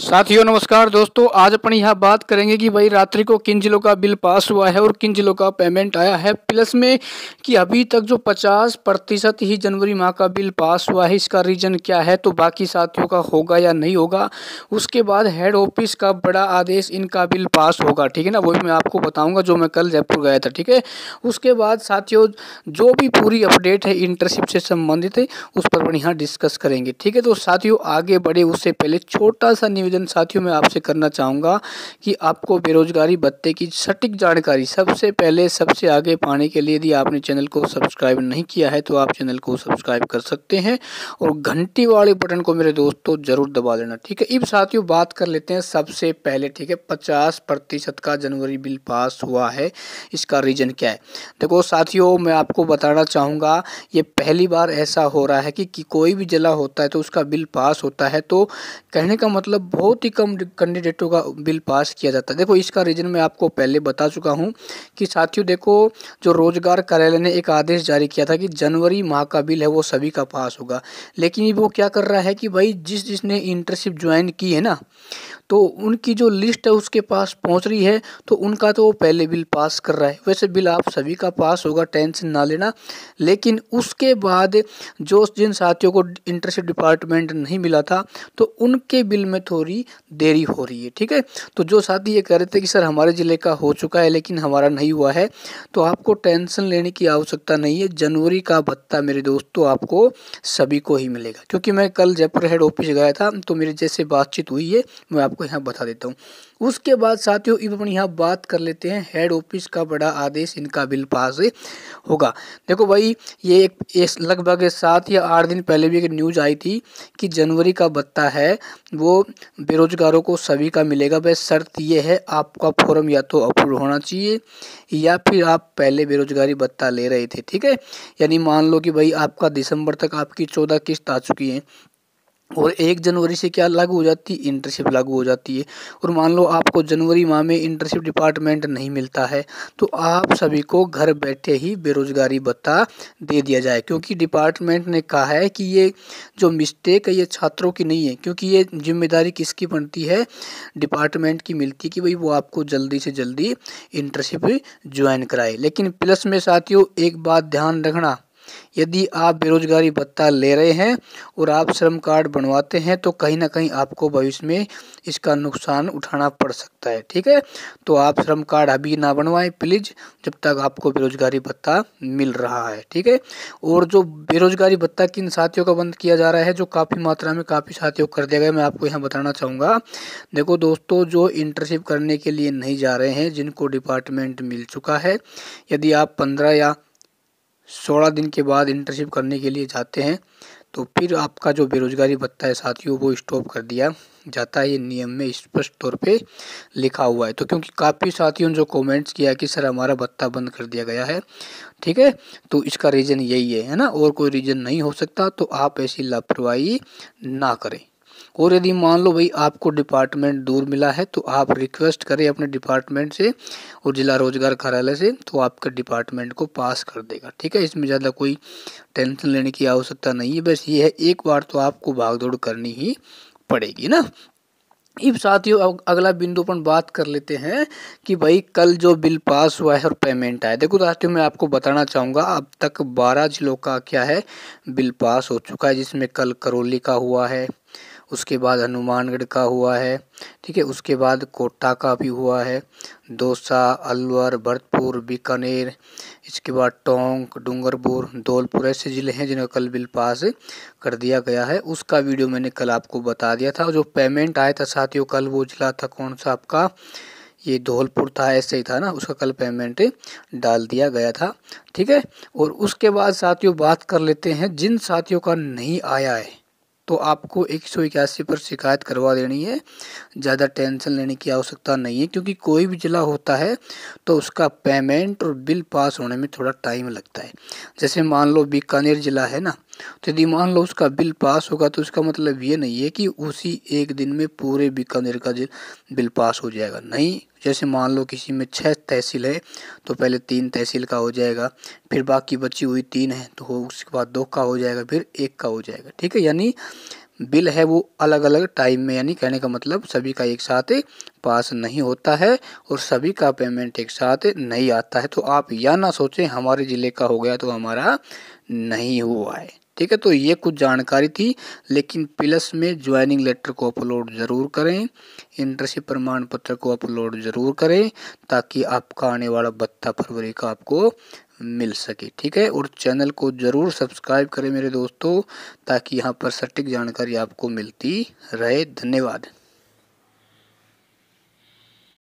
साथियों नमस्कार दोस्तों आज अपन यहाँ बात करेंगे कि भाई रात्रि को किन जिलों का बिल पास हुआ है और किन जिलों का पेमेंट आया है प्लस में कि अभी तक जो 50 प्रतिशत ही जनवरी माह का बिल पास हुआ है इसका रीजन क्या है तो बाकी साथियों का होगा या नहीं होगा उसके बाद हेड ऑफिस का बड़ा आदेश इनका बिल पास होगा ठीक है ना वो भी मैं आपको बताऊँगा जो मैं कल जयपुर गया था ठीक है उसके बाद साथियों जो भी पूरी अपडेट है इंटरशिप से संबंधित है उस पर अपन यहाँ डिस्कस करेंगे ठीक है तो साथियों आगे बढ़े उससे पहले छोटा सा न्यूज निवेदन साथियों मैं आपसे करना चाहूँगा कि आपको बेरोजगारी भत्ते की सटीक जानकारी सबसे पहले सबसे आगे पाने के लिए यदि आपने चैनल को सब्सक्राइब नहीं किया है तो आप चैनल को सब्सक्राइब कर सकते हैं और घंटी वाले बटन को मेरे दोस्तों ज़रूर दबा देना ठीक है इब साथियों बात कर लेते हैं सबसे पहले ठीक है पचास प्रतिशत का जनवरी बिल पास हुआ है इसका रीज़न क्या है देखो साथियों मैं आपको बताना चाहूँगा ये पहली बार ऐसा हो रहा है कि, कि कोई भी जिला होता है तो उसका बिल पास होता है तो कहने का मतलब बहुत ही कम कैंडिडेटों का बिल पास किया जाता है देखो इसका रीज़न मैं आपको पहले बता चुका हूँ कि साथियों देखो जो रोजगार कार्यालय ने एक आदेश जारी किया था कि जनवरी माह का बिल है वो सभी का पास होगा लेकिन वो क्या कर रहा है कि भाई जिस जिसने इंटर्नशिप ज्वाइन की है ना तो उनकी जो लिस्ट है उसके पास पहुंच रही है तो उनका तो वो पहले बिल पास कर रहा है वैसे बिल आप सभी का पास होगा टेंशन ना लेना लेकिन उसके बाद जो जिन साथियों को इंटर्नशिप डिपार्टमेंट नहीं मिला था तो उनके बिल में थोड़ा थोड़ी देरी हो रही है ठीक है तो जो साथी ये कह रहे थे कि सर हमारे ज़िले का हो चुका है लेकिन हमारा नहीं हुआ है तो आपको टेंशन लेने की आवश्यकता नहीं है जनवरी का भत्ता मेरे दोस्तों आपको सभी को ही मिलेगा क्योंकि मैं कल जयपुर हेड ऑफिस गया था तो मेरे जैसे बातचीत हुई है मैं आपको यहाँ बता देता हूँ उसके बाद साथियों इब अपन यहाँ बात कर लेते हैं हेड ऑफिस का बड़ा आदेश इनका बिल पास होगा देखो भाई ये एक लगभग सात या आठ दिन पहले भी एक न्यूज आई थी कि जनवरी का भत्ता है वो बेरोजगारों को सभी का मिलेगा भाई शर्त ये है आपका फॉर्म या तो अप्रूव होना चाहिए या फिर आप पहले बेरोजगारी भत्ता ले रहे थे ठीक है यानी मान लो कि भाई आपका दिसंबर तक आपकी चौदह किस्त आ चुकी है और एक जनवरी से क्या लागू हो जाती है इंटर्नशिप लागू हो जाती है और मान लो आपको जनवरी माह में इंटर्नशिप डिपार्टमेंट नहीं मिलता है तो आप सभी को घर बैठे ही बेरोजगारी भत्ता दे दिया जाए क्योंकि डिपार्टमेंट ने कहा है कि ये जो मिस्टेक है ये छात्रों की नहीं है क्योंकि ये जिम्मेदारी किसकी बनती है डिपार्टमेंट की मिलती है कि भाई वो आपको जल्दी से जल्दी इंटर्नशिप ज्वाइन कराए लेकिन प्लस में साथियों एक बात ध्यान रखना यदि आप बेरोजगारी भत्ता ले रहे हैं और आप श्रम कार्ड बनवाते हैं तो कहीं ना कहीं आपको भविष्य में इसका नुकसान उठाना पड़ सकता है ठीक है तो आप श्रम कार्ड अभी ना बनवाएं प्लीज़ जब तक आपको बेरोजगारी भत्ता मिल रहा है ठीक है और जो बेरोजगारी भत्ता किन साथियों का बंद किया जा रहा है जो काफ़ी मात्रा में काफ़ी साथियों कर दिया गया मैं आपको यहाँ बताना चाहूँगा देखो दोस्तों जो इंटर्नशिप करने के लिए नहीं जा रहे हैं जिनको डिपार्टमेंट मिल चुका है यदि आप पंद्रह या सोलह दिन के बाद इंटर्नशिप करने के लिए जाते हैं तो फिर आपका जो बेरोजगारी भत्ता है साथियों वो स्टॉप कर दिया जाता है ये नियम में स्पष्ट तौर पे लिखा हुआ है तो क्योंकि काफ़ी साथियों ने जो कमेंट्स किया कि सर हमारा भत्ता बंद कर दिया गया है ठीक है तो इसका रीज़न यही है है ना और कोई रीज़न नहीं हो सकता तो आप ऐसी लापरवाही ना करें और यदि मान लो भाई आपको डिपार्टमेंट दूर मिला है तो आप रिक्वेस्ट करें अपने डिपार्टमेंट से और जिला रोजगार कार्यालय से तो आपके डिपार्टमेंट को पास कर देगा ठीक है इसमें ज़्यादा कोई टेंशन लेने की आवश्यकता नहीं है बस ये है एक बार तो आपको भागदौड़ करनी ही पड़ेगी ना इब साथियों अगला बिंदु पर बात कर लेते हैं कि भाई कल जो बिल पास हुआ है और पेमेंट आया देखो साथियों मैं आपको बताना चाहूँगा अब तक बारह जिलों का क्या है बिल पास हो चुका है जिसमें कल करौली का हुआ है उसके बाद हनुमानगढ़ का हुआ है ठीक है उसके बाद कोटा का भी हुआ है दौसा अलवर भरतपुर बीकानेर इसके बाद टोंक डूंगरपुर धौलपुर ऐसे ज़िले हैं जिन्हें कल बिल पास कर दिया गया है उसका वीडियो मैंने कल आपको बता दिया था जो पेमेंट आया था साथियों कल वो जिला था कौन सा आपका ये धौलपुर था ऐसे ही था ना उसका कल पेमेंट डाल दिया गया था ठीक है और उसके बाद साथियों बात कर लेते हैं जिन साथियों का नहीं आया है तो आपको एक सौ इक्यासी पर शिकायत करवा देनी है ज़्यादा टेंशन लेने की आवश्यकता नहीं है क्योंकि कोई भी ज़िला होता है तो उसका पेमेंट और बिल पास होने में थोड़ा टाइम लगता है जैसे मान लो बीकानेर ज़िला है ना तो यदि मान लो उसका बिल पास होगा तो इसका मतलब ये नहीं है कि उसी एक दिन में पूरे बीकानेर का बिल पास हो जाएगा नहीं जैसे मान लो किसी में छः तहसील है तो पहले तीन तहसील का हो जाएगा फिर बाकी बची हुई तीन है तो उसके बाद दो का हो जाएगा फिर एक का हो जाएगा ठीक है यानी बिल है वो अलग अलग टाइम में यानी कहने का मतलब सभी का एक साथ पास नहीं होता है और सभी का पेमेंट एक साथ नहीं आता है तो आप या ना सोचें हमारे ज़िले का हो गया तो हमारा नहीं हुआ है ठीक है तो ये कुछ जानकारी थी लेकिन प्लस में ज्वाइनिंग लेटर को अपलोड ज़रूर करें इंटरशिप प्रमाण पत्र को अपलोड ज़रूर करें ताकि आपका आने वाला बत्ता फरवरी का आपको मिल सके ठीक है और चैनल को ज़रूर सब्सक्राइब करें मेरे दोस्तों ताकि यहाँ पर सटीक जानकारी आपको मिलती रहे धन्यवाद